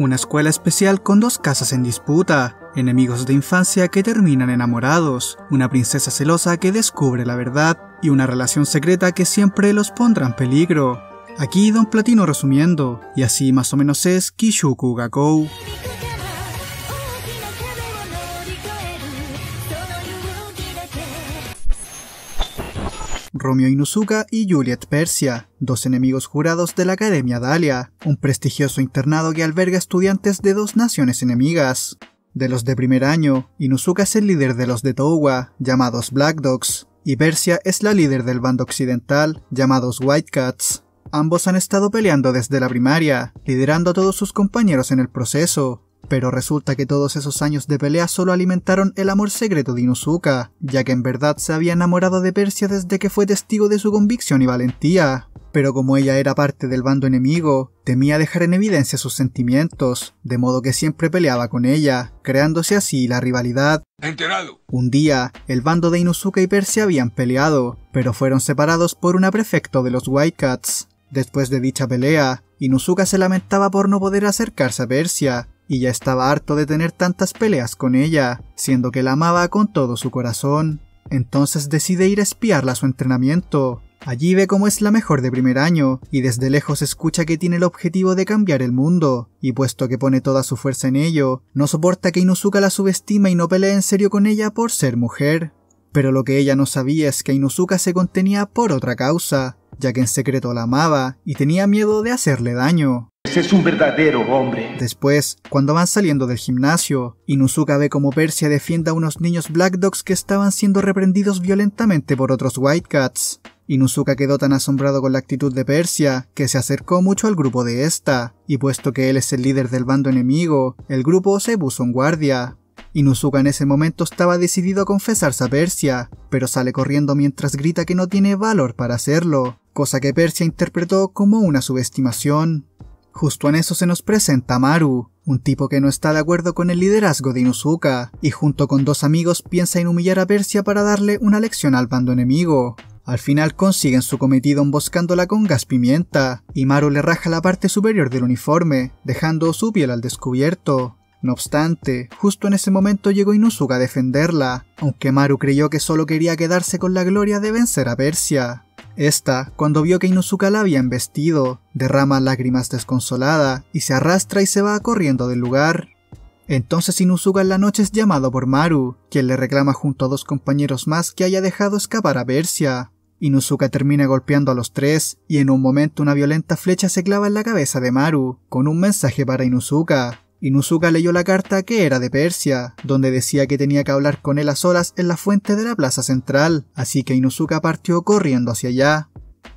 una escuela especial con dos casas en disputa, enemigos de infancia que terminan enamorados, una princesa celosa que descubre la verdad y una relación secreta que siempre los pondrá en peligro. Aquí Don Platino resumiendo, y así más o menos es Kishuku Gakou. Romeo Inuzuka y Juliet Persia, dos enemigos jurados de la Academia Dalia, un prestigioso internado que alberga estudiantes de dos naciones enemigas. De los de primer año, Inuzuka es el líder de los de Towa, llamados Black Dogs, y Persia es la líder del bando occidental, llamados White Cats. Ambos han estado peleando desde la primaria, liderando a todos sus compañeros en el proceso, pero resulta que todos esos años de pelea solo alimentaron el amor secreto de Inuzuka, ya que en verdad se había enamorado de Persia desde que fue testigo de su convicción y valentía. Pero como ella era parte del bando enemigo, temía dejar en evidencia sus sentimientos, de modo que siempre peleaba con ella, creándose así la rivalidad. Un día, el bando de Inuzuka y Persia habían peleado, pero fueron separados por una prefecto de los Cats. Después de dicha pelea, Inuzuka se lamentaba por no poder acercarse a Persia, y ya estaba harto de tener tantas peleas con ella, siendo que la amaba con todo su corazón. Entonces decide ir a espiarla a su entrenamiento. Allí ve cómo es la mejor de primer año, y desde lejos escucha que tiene el objetivo de cambiar el mundo, y puesto que pone toda su fuerza en ello, no soporta que Inuzuka la subestima y no pelee en serio con ella por ser mujer. Pero lo que ella no sabía es que Inuzuka se contenía por otra causa, ya que en secreto la amaba y tenía miedo de hacerle daño. Ese es un verdadero hombre. Después, cuando van saliendo del gimnasio, Inuzuka ve como Persia defienda a unos niños Black Dogs que estaban siendo reprendidos violentamente por otros White Cats. Inuzuka quedó tan asombrado con la actitud de Persia que se acercó mucho al grupo de esta, y puesto que él es el líder del bando enemigo, el grupo se puso en guardia, Inuzuka en ese momento estaba decidido a confesarse a Persia, pero sale corriendo mientras grita que no tiene valor para hacerlo, cosa que Persia interpretó como una subestimación. Justo en eso se nos presenta Maru, un tipo que no está de acuerdo con el liderazgo de Inuzuka, y junto con dos amigos piensa en humillar a Persia para darle una lección al bando enemigo. Al final consiguen su cometido emboscándola con gas pimienta, y Maru le raja la parte superior del uniforme, dejando su piel al descubierto. No obstante, justo en ese momento llegó Inusuka a defenderla, aunque Maru creyó que solo quería quedarse con la gloria de vencer a Persia. Esta, cuando vio que Inusuka la había embestido, derrama lágrimas desconsolada y se arrastra y se va corriendo del lugar. Entonces Inusuka en la noche es llamado por Maru, quien le reclama junto a dos compañeros más que haya dejado escapar a Persia. Inusuka termina golpeando a los tres y en un momento una violenta flecha se clava en la cabeza de Maru, con un mensaje para Inusuka. Inuzuka leyó la carta que era de Persia, donde decía que tenía que hablar con él a solas en la fuente de la plaza central, así que Inuzuka partió corriendo hacia allá.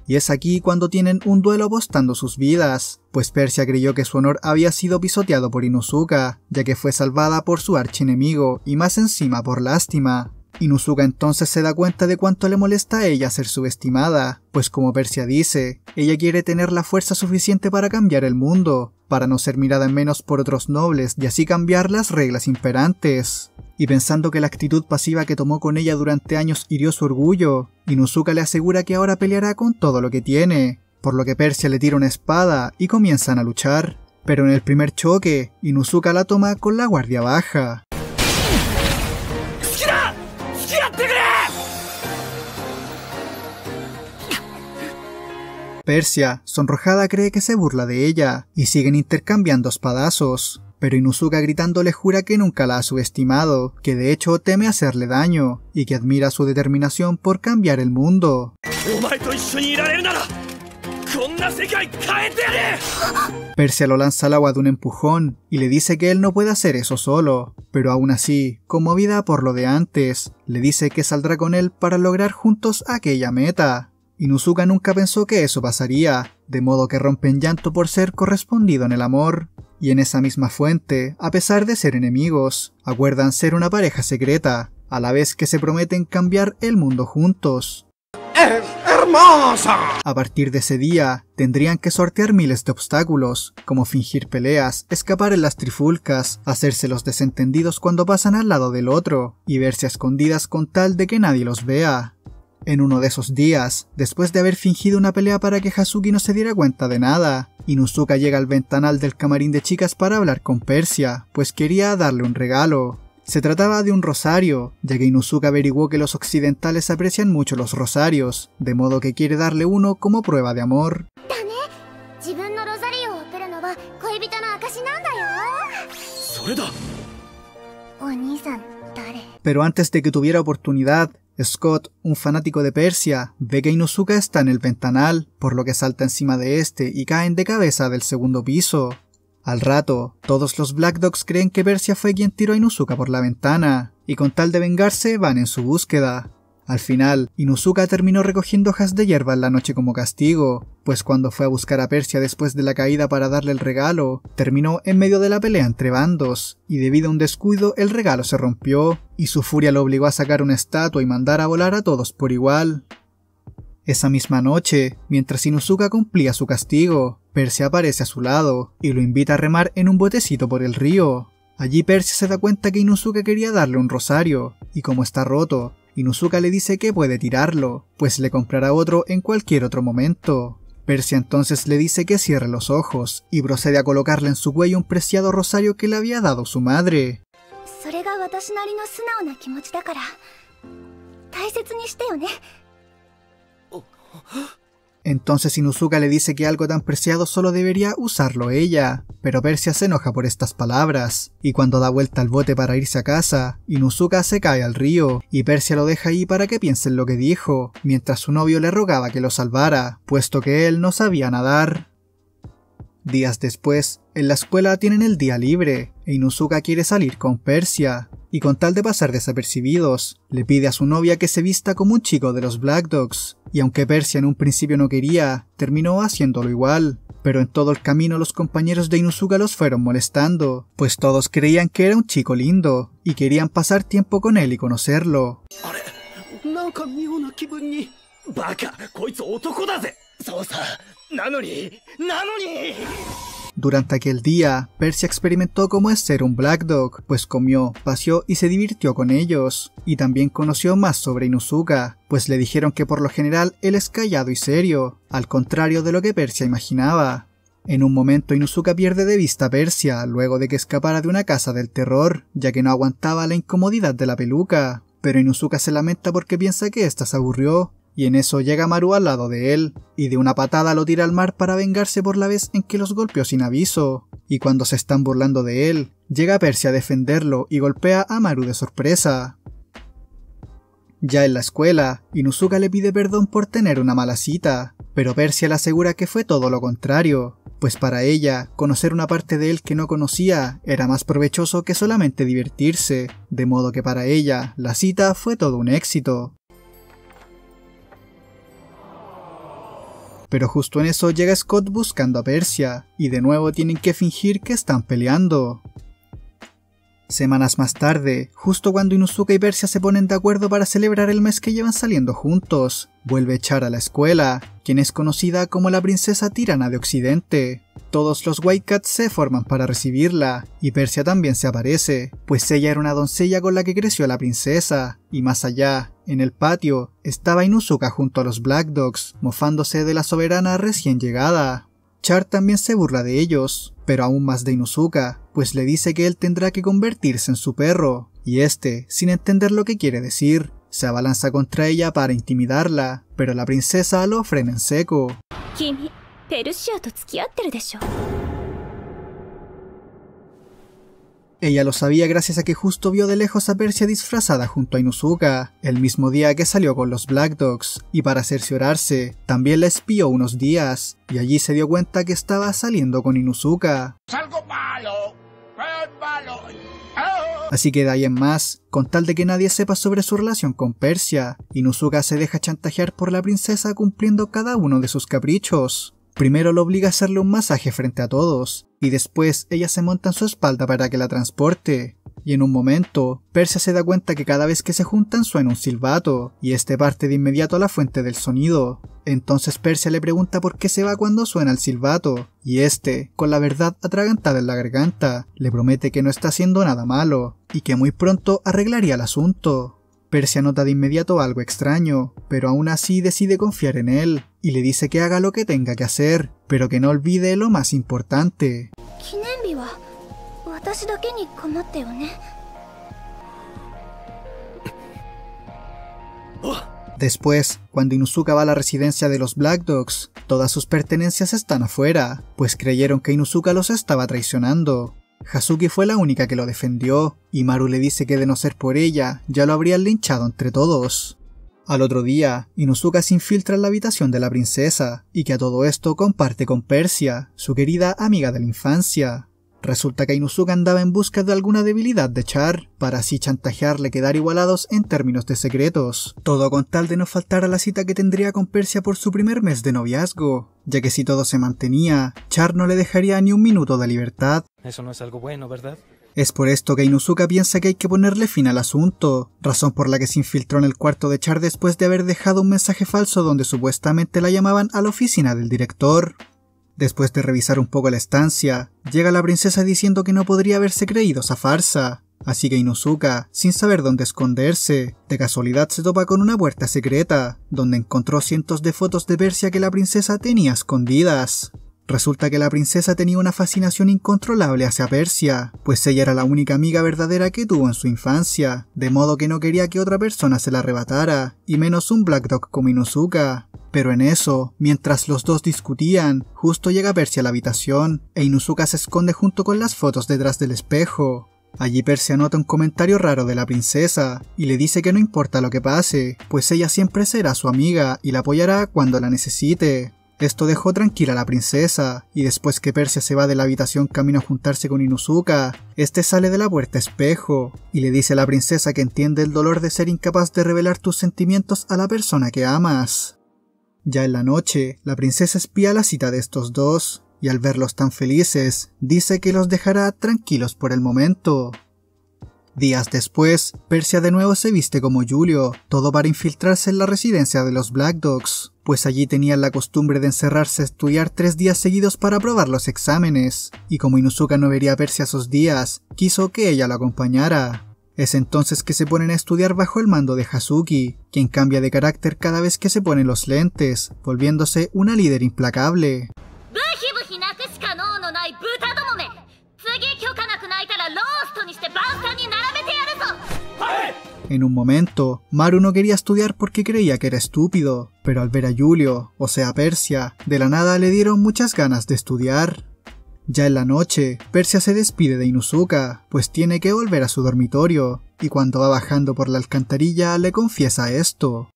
Y es aquí cuando tienen un duelo postando sus vidas, pues Persia creyó que su honor había sido pisoteado por Inuzuka, ya que fue salvada por su archienemigo y más encima por lástima. Inusuka entonces se da cuenta de cuánto le molesta a ella ser subestimada, pues como Persia dice, ella quiere tener la fuerza suficiente para cambiar el mundo, para no ser mirada en menos por otros nobles y así cambiar las reglas imperantes. Y pensando que la actitud pasiva que tomó con ella durante años hirió su orgullo, Inusuka le asegura que ahora peleará con todo lo que tiene, por lo que Persia le tira una espada y comienzan a luchar. Pero en el primer choque, Inusuka la toma con la guardia baja. Persia, sonrojada, cree que se burla de ella, y siguen intercambiando espadazos. Pero Inuzuka gritando jura que nunca la ha subestimado, que de hecho teme hacerle daño, y que admira su determinación por cambiar el mundo. Persia lo lanza al agua de un empujón y le dice que él no puede hacer eso solo, pero aún así, conmovida por lo de antes, le dice que saldrá con él para lograr juntos aquella meta. Inuzuka nunca pensó que eso pasaría, de modo que rompen llanto por ser correspondido en el amor. Y en esa misma fuente, a pesar de ser enemigos, acuerdan ser una pareja secreta, a la vez que se prometen cambiar el mundo juntos. ¡Es hermosa! A partir de ese día, tendrían que sortear miles de obstáculos, como fingir peleas, escapar en las trifulcas, hacerse los desentendidos cuando pasan al lado del otro, y verse a escondidas con tal de que nadie los vea. En uno de esos días, después de haber fingido una pelea para que Hazuki no se diera cuenta de nada, Inuzuka llega al ventanal del camarín de chicas para hablar con Persia, pues quería darle un regalo. Se trataba de un rosario, ya que Inuzuka averiguó que los occidentales aprecian mucho los rosarios, de modo que quiere darle uno como prueba de amor. Pero antes de que tuviera oportunidad, Scott, un fanático de Persia, ve que Inuzuka está en el ventanal, por lo que salta encima de este y caen de cabeza del segundo piso. Al rato, todos los Black Dogs creen que Persia fue quien tiró a Inuzuka por la ventana, y con tal de vengarse van en su búsqueda. Al final, Inuzuka terminó recogiendo hojas de hierba en la noche como castigo, pues cuando fue a buscar a Persia después de la caída para darle el regalo, terminó en medio de la pelea entre bandos, y debido a un descuido el regalo se rompió, y su furia lo obligó a sacar una estatua y mandar a volar a todos por igual. Esa misma noche, mientras Inuzuka cumplía su castigo, Persia aparece a su lado y lo invita a remar en un botecito por el río. Allí Persia se da cuenta que Inuzuka quería darle un rosario, y como está roto, Inuzuka le dice que puede tirarlo, pues le comprará otro en cualquier otro momento. Persia entonces le dice que cierre los ojos y procede a colocarle en su cuello un preciado rosario que le había dado su madre. Entonces Inuzuka le dice que algo tan preciado solo debería usarlo ella, pero Persia se enoja por estas palabras, y cuando da vuelta al bote para irse a casa, Inuzuka se cae al río, y Persia lo deja ahí para que piensen lo que dijo, mientras su novio le rogaba que lo salvara, puesto que él no sabía nadar. Días después, en la escuela tienen el día libre, e Inuzuka quiere salir con Persia, y con tal de pasar desapercibidos, le pide a su novia que se vista como un chico de los Black Dogs, y aunque Persia en un principio no quería, terminó haciéndolo igual. Pero en todo el camino los compañeros de Inuzuka los fueron molestando, pues todos creían que era un chico lindo, y querían pasar tiempo con él y conocerlo. Durante aquel día, Persia experimentó cómo es ser un Black Dog, pues comió, paseó y se divirtió con ellos, y también conoció más sobre Inuzuka, pues le dijeron que por lo general él es callado y serio, al contrario de lo que Persia imaginaba. En un momento Inuzuka pierde de vista a Persia luego de que escapara de una casa del terror, ya que no aguantaba la incomodidad de la peluca. Pero Inuzuka se lamenta porque piensa que ésta se aburrió y en eso llega Maru al lado de él, y de una patada lo tira al mar para vengarse por la vez en que los golpeó sin aviso. Y cuando se están burlando de él, llega Persia a defenderlo y golpea a Maru de sorpresa. Ya en la escuela, Inusuka le pide perdón por tener una mala cita, pero Persia le asegura que fue todo lo contrario, pues para ella, conocer una parte de él que no conocía era más provechoso que solamente divertirse, de modo que para ella la cita fue todo un éxito. pero justo en eso llega Scott buscando a Persia, y de nuevo tienen que fingir que están peleando. Semanas más tarde, justo cuando Inuzuka y Persia se ponen de acuerdo para celebrar el mes que llevan saliendo juntos, vuelve echar a la escuela, quien es conocida como la princesa tirana de Occidente. Todos los White Cats se forman para recibirla, y Persia también se aparece, pues ella era una doncella con la que creció la princesa, y más allá, en el patio, estaba Inuzuka junto a los Black Dogs, mofándose de la soberana recién llegada. Char también se burla de ellos, pero aún más de Inuzuka, pues le dice que él tendrá que convertirse en su perro, y este, sin entender lo que quiere decir, se abalanza contra ella para intimidarla, pero la princesa lo frena en seco. Ella lo sabía gracias a que justo vio de lejos a Persia disfrazada junto a Inuzuka, el mismo día que salió con los Black Dogs, y para cerciorarse, también la espió unos días, y allí se dio cuenta que estaba saliendo con Inuzuka. ¡Ah! Así que de ahí en más, con tal de que nadie sepa sobre su relación con Persia, Inuzuka se deja chantajear por la princesa cumpliendo cada uno de sus caprichos. Primero lo obliga a hacerle un masaje frente a todos, y después ella se monta en su espalda para que la transporte. Y en un momento, Persia se da cuenta que cada vez que se juntan suena un silbato, y este parte de inmediato a la fuente del sonido. Entonces Persia le pregunta por qué se va cuando suena el silbato, y este, con la verdad atragantada en la garganta, le promete que no está haciendo nada malo, y que muy pronto arreglaría el asunto. Persia nota de inmediato algo extraño, pero aún así decide confiar en él y le dice que haga lo que tenga que hacer, pero que no olvide lo más importante. Después, cuando Inuzuka va a la residencia de los Black Dogs, todas sus pertenencias están afuera, pues creyeron que Inuzuka los estaba traicionando. Hazuki fue la única que lo defendió, y Maru le dice que de no ser por ella, ya lo habrían linchado entre todos. Al otro día, Inuzuka se infiltra en la habitación de la princesa, y que a todo esto comparte con Persia, su querida amiga de la infancia. Resulta que Inusuka andaba en busca de alguna debilidad de Char, para así chantajearle quedar igualados en términos de secretos. Todo con tal de no faltar a la cita que tendría con Persia por su primer mes de noviazgo, ya que si todo se mantenía, Char no le dejaría ni un minuto de libertad. Eso no es algo bueno, ¿verdad? Es por esto que Inusuka piensa que hay que ponerle fin al asunto, razón por la que se infiltró en el cuarto de Char después de haber dejado un mensaje falso donde supuestamente la llamaban a la oficina del director. Después de revisar un poco la estancia, llega la princesa diciendo que no podría haberse creído esa farsa, así que Inuzuka, sin saber dónde esconderse, de casualidad se topa con una puerta secreta, donde encontró cientos de fotos de Persia que la princesa tenía escondidas. Resulta que la princesa tenía una fascinación incontrolable hacia Persia, pues ella era la única amiga verdadera que tuvo en su infancia, de modo que no quería que otra persona se la arrebatara, y menos un Black Dog como Inuzuka. Pero en eso, mientras los dos discutían, justo llega Persia a la habitación e Inuzuka se esconde junto con las fotos detrás del espejo. Allí Persia anota un comentario raro de la princesa y le dice que no importa lo que pase, pues ella siempre será su amiga y la apoyará cuando la necesite. Esto dejó tranquila a la princesa, y después que Persia se va de la habitación camino a juntarse con Inuzuka, este sale de la puerta espejo, y le dice a la princesa que entiende el dolor de ser incapaz de revelar tus sentimientos a la persona que amas. Ya en la noche, la princesa espía la cita de estos dos, y al verlos tan felices, dice que los dejará tranquilos por el momento. Días después, Persia de nuevo se viste como Julio, todo para infiltrarse en la residencia de los Black Dogs, pues allí tenían la costumbre de encerrarse a estudiar tres días seguidos para aprobar los exámenes, y como Inuzuka no vería a Persia esos días, quiso que ella lo acompañara. Es entonces que se ponen a estudiar bajo el mando de Hazuki, quien cambia de carácter cada vez que se ponen los lentes, volviéndose una líder implacable. En un momento, Maru no quería estudiar porque creía que era estúpido, pero al ver a Julio, o sea Persia, de la nada le dieron muchas ganas de estudiar. Ya en la noche, Persia se despide de Inuzuka, pues tiene que volver a su dormitorio, y cuando va bajando por la alcantarilla le confiesa esto.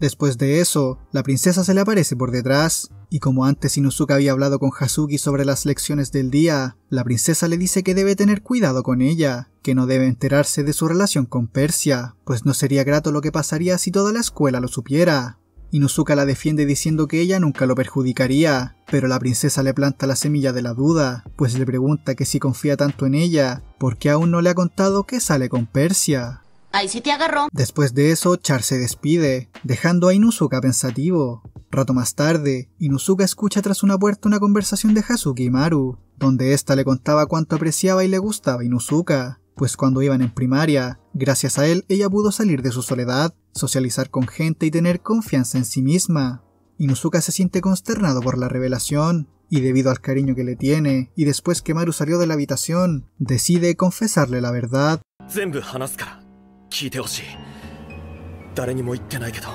Después de eso, la princesa se le aparece por detrás, y como antes Inuzuka había hablado con Hazuki sobre las lecciones del día, la princesa le dice que debe tener cuidado con ella, que no debe enterarse de su relación con Persia, pues no sería grato lo que pasaría si toda la escuela lo supiera. Inuzuka la defiende diciendo que ella nunca lo perjudicaría, pero la princesa le planta la semilla de la duda, pues le pregunta que si confía tanto en ella, ¿por qué aún no le ha contado que sale con Persia? te agarró. Después de eso, Char se despide, dejando a Inusuka pensativo. Rato más tarde, Inuzuka escucha tras una puerta una conversación de Hazuki y Maru, donde ésta le contaba cuánto apreciaba y le gustaba Inuzuka pues cuando iban en primaria, gracias a él ella pudo salir de su soledad, socializar con gente y tener confianza en sí misma. Inusuka se siente consternado por la revelación, y debido al cariño que le tiene, y después que Maru salió de la habitación, decide confesarle la verdad. 聞いてほしい誰にも言ってないけど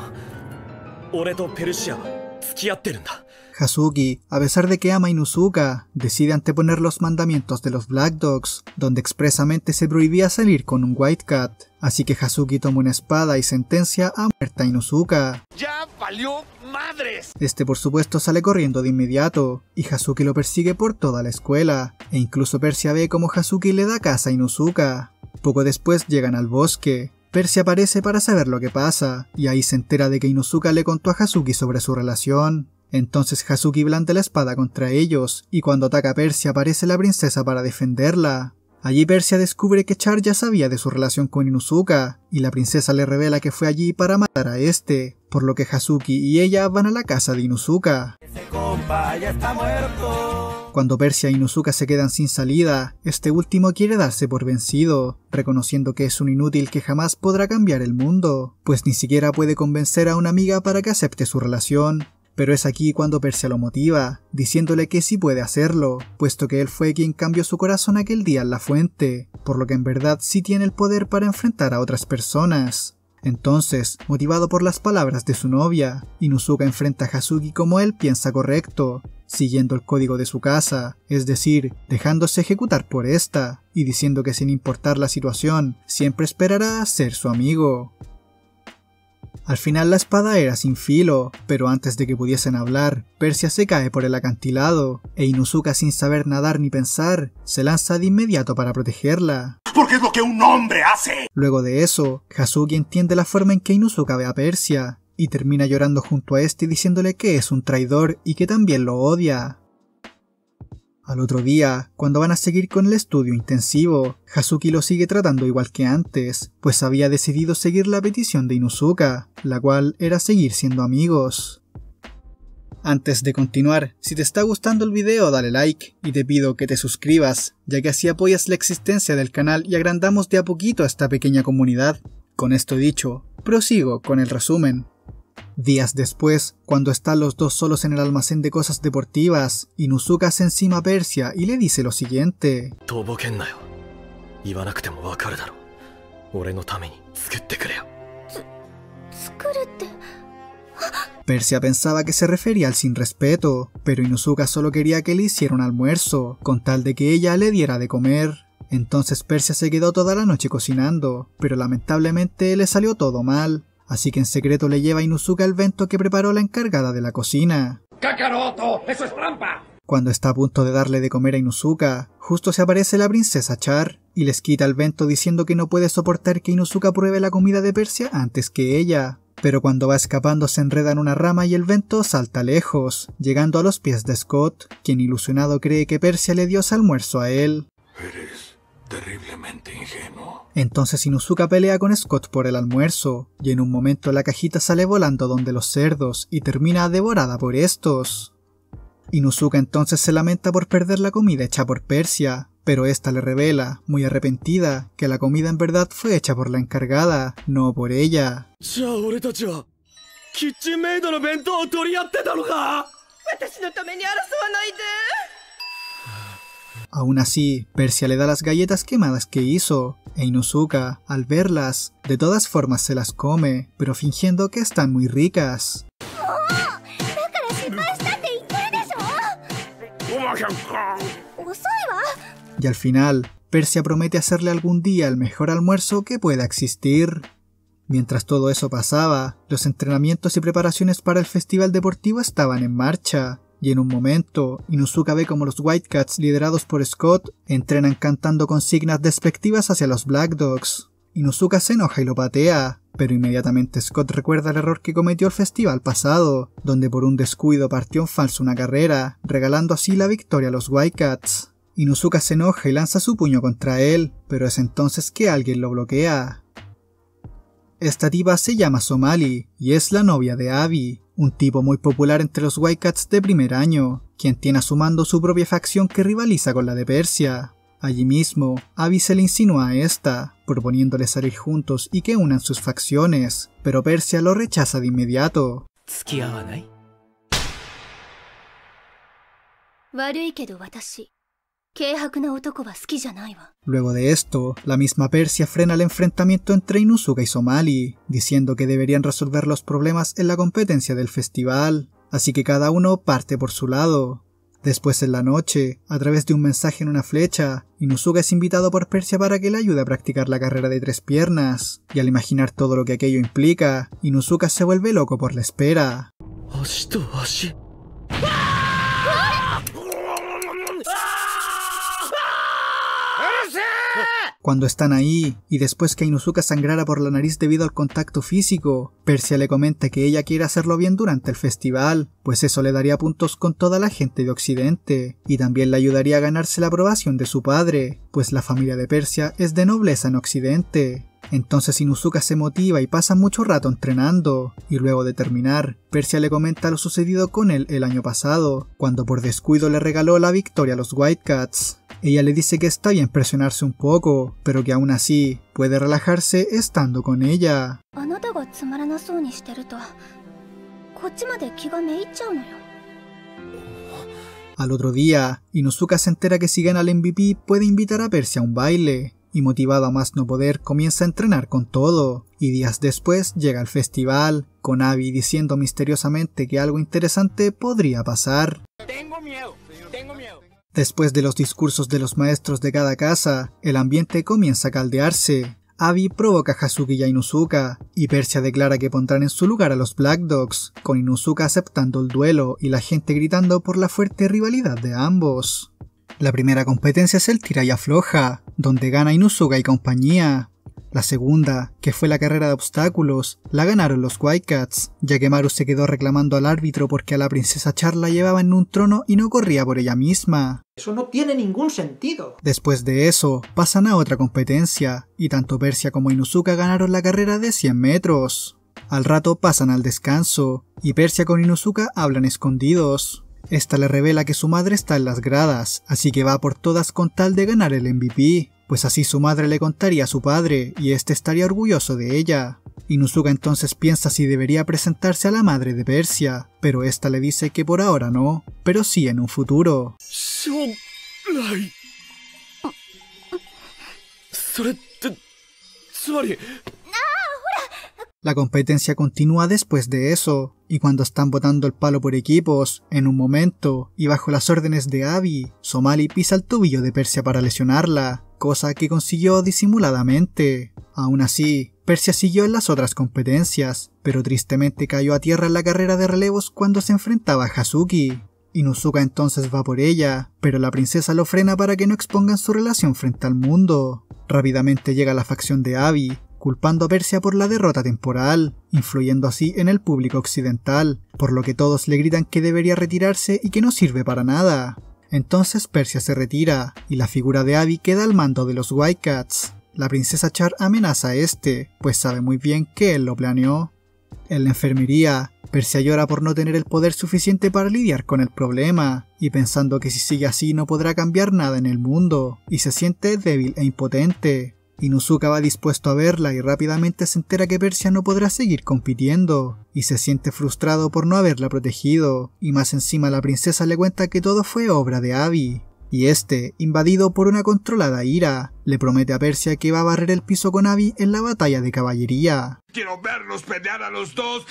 俺とペルシアは付き合ってるんだ Hazuki, a pesar de que ama a Inuzuka, decide anteponer los mandamientos de los Black Dogs, donde expresamente se prohibía salir con un White Cat. Así que Hazuki toma una espada y sentencia a muerte a Inuzuka. ¡Ya valió madres! Este por supuesto sale corriendo de inmediato, y Hazuki lo persigue por toda la escuela, e incluso Persia ve como Hazuki le da casa a Inuzuka. Poco después llegan al bosque, Persia aparece para saber lo que pasa, y ahí se entera de que Inuzuka le contó a Hazuki sobre su relación. Entonces Hasuki blande la espada contra ellos, y cuando ataca Persia aparece la princesa para defenderla. Allí Persia descubre que Char ya sabía de su relación con Inuzuka, y la princesa le revela que fue allí para matar a este, por lo que Hazuki y ella van a la casa de Inuzuka. Cuando Persia y Inuzuka se quedan sin salida, este último quiere darse por vencido, reconociendo que es un inútil que jamás podrá cambiar el mundo, pues ni siquiera puede convencer a una amiga para que acepte su relación, pero es aquí cuando Persia lo motiva, diciéndole que sí puede hacerlo, puesto que él fue quien cambió su corazón aquel día en la fuente, por lo que en verdad sí tiene el poder para enfrentar a otras personas. Entonces, motivado por las palabras de su novia, Inuzuka enfrenta a Hazuki como él piensa correcto, siguiendo el código de su casa, es decir, dejándose ejecutar por esta, y diciendo que sin importar la situación, siempre esperará a ser su amigo. Al final la espada era sin filo, pero antes de que pudiesen hablar, Persia se cae por el acantilado, e Inuzuka sin saber nadar ni pensar, se lanza de inmediato para protegerla. Porque es lo que un hombre hace. Luego de eso, Hasuki entiende la forma en que Inuzuka ve a Persia, y termina llorando junto a este diciéndole que es un traidor y que también lo odia. Al otro día, cuando van a seguir con el estudio intensivo, Hazuki lo sigue tratando igual que antes, pues había decidido seguir la petición de Inuzuka, la cual era seguir siendo amigos. Antes de continuar, si te está gustando el video dale like y te pido que te suscribas, ya que así apoyas la existencia del canal y agrandamos de a poquito a esta pequeña comunidad. Con esto dicho, prosigo con el resumen. Días después, cuando están los dos solos en el almacén de cosas deportivas, Inuzuka se encima a Persia y le dice lo siguiente. Persia pensaba que se refería al sin respeto, pero Inuzuka solo quería que le hiciera un almuerzo, con tal de que ella le diera de comer. Entonces Persia se quedó toda la noche cocinando, pero lamentablemente le salió todo mal, así que en secreto le lleva a Inuzuka el vento que preparó la encargada de la cocina. ¡Kakaroto! ¡Eso es trampa! Cuando está a punto de darle de comer a Inuzuka, justo se aparece la princesa Char y les quita el vento diciendo que no puede soportar que Inuzuka pruebe la comida de Persia antes que ella. Pero cuando va escapando se enreda en una rama y el vento salta lejos, llegando a los pies de Scott, quien ilusionado cree que Persia le dio su almuerzo a él. Eres terriblemente ingenuo. Entonces Inuzuka pelea con Scott por el almuerzo, y en un momento la cajita sale volando donde los cerdos y termina devorada por estos. Inuzuka entonces se lamenta por perder la comida hecha por Persia, pero esta le revela, muy arrepentida, que la comida en verdad fue hecha por la encargada, no por ella. Aún así, Persia le da las galletas quemadas que hizo, e Inuzuka, al verlas, de todas formas se las come, pero fingiendo que están muy ricas. Y al final, Persia promete hacerle algún día el mejor almuerzo que pueda existir. Mientras todo eso pasaba, los entrenamientos y preparaciones para el festival deportivo estaban en marcha, y en un momento, Inuzuka ve como los Cats liderados por Scott, entrenan cantando consignas despectivas hacia los Black Dogs. Inuzuka se enoja y lo patea, pero inmediatamente Scott recuerda el error que cometió el festival pasado, donde por un descuido partió en falso una carrera, regalando así la victoria a los White Cats. Inuzuka se enoja y lanza su puño contra él, pero es entonces que alguien lo bloquea. Esta diva se llama Somali y es la novia de Abby, un tipo muy popular entre los Wildcats de primer año, quien tiene a su mando su propia facción que rivaliza con la de Persia. Allí mismo, Abby se le insinúa a esta, proponiéndole salir juntos y que unan sus facciones, pero Persia lo rechaza de inmediato. Luego de esto, la misma Persia frena el enfrentamiento entre Inusuka y Somali, diciendo que deberían resolver los problemas en la competencia del festival, así que cada uno parte por su lado. Después en la noche, a través de un mensaje en una flecha, Inusuka es invitado por Persia para que le ayude a practicar la carrera de tres piernas, y al imaginar todo lo que aquello implica, Inusuka se vuelve loco por la espera. Cuando están ahí, y después que Inuzuka sangrara por la nariz debido al contacto físico, Persia le comenta que ella quiere hacerlo bien durante el festival, pues eso le daría puntos con toda la gente de Occidente, y también le ayudaría a ganarse la aprobación de su padre, pues la familia de Persia es de nobleza en Occidente. Entonces Inuzuka se motiva y pasa mucho rato entrenando, y luego de terminar, Persia le comenta lo sucedido con él el año pasado, cuando por descuido le regaló la victoria a los Cats. Ella le dice que está bien presionarse un poco, pero que aún así puede relajarse estando con ella. Al otro día, Inuzuka se entera que si gana el MVP puede invitar a Persia a un baile, y motivado a más no poder comienza a entrenar con todo, y días después llega al festival, con Abby diciendo misteriosamente que algo interesante podría pasar. Después de los discursos de los maestros de cada casa, el ambiente comienza a caldearse. Abby provoca a Hasuki y a Inuzuka, y Persia declara que pondrán en su lugar a los Black Dogs, con Inuzuka aceptando el duelo y la gente gritando por la fuerte rivalidad de ambos. La primera competencia es el tira y afloja, donde gana Inusuga y compañía. La segunda, que fue la carrera de obstáculos, la ganaron los Whitecats, ya que Maru se quedó reclamando al árbitro porque a la princesa Char la llevaba en un trono y no corría por ella misma. Eso no tiene ningún sentido. Después de eso, pasan a otra competencia, y tanto Persia como Inusuka ganaron la carrera de 100 metros. Al rato pasan al descanso, y Persia con Inusuka hablan escondidos. Esta le revela que su madre está en las gradas, así que va por todas con tal de ganar el MVP, pues así su madre le contaría a su padre y este estaría orgulloso de ella. Inusuka entonces piensa si debería presentarse a la madre de Persia, pero esta le dice que por ahora no, pero sí en un futuro. La competencia continúa después de eso, y cuando están botando el palo por equipos, en un momento, y bajo las órdenes de Abby, Somali pisa el tubillo de Persia para lesionarla, cosa que consiguió disimuladamente. Aún así, Persia siguió en las otras competencias, pero tristemente cayó a tierra en la carrera de relevos cuando se enfrentaba a Hazuki. Inuzuka entonces va por ella, pero la princesa lo frena para que no expongan su relación frente al mundo. Rápidamente llega la facción de Abby, culpando a Persia por la derrota temporal, influyendo así en el público occidental, por lo que todos le gritan que debería retirarse y que no sirve para nada. Entonces Persia se retira, y la figura de Abby queda al mando de los Wildcats. La princesa Char amenaza a este, pues sabe muy bien que él lo planeó. En la enfermería, Persia llora por no tener el poder suficiente para lidiar con el problema, y pensando que si sigue así no podrá cambiar nada en el mundo, y se siente débil e impotente. Inuzuka va dispuesto a verla y rápidamente se entera que Persia no podrá seguir compitiendo y se siente frustrado por no haberla protegido, y más encima la princesa le cuenta que todo fue obra de Abby, y este, invadido por una controlada ira, le promete a Persia que va a barrer el piso con Abby en la batalla de caballería. Quiero verlos pelear a los dos.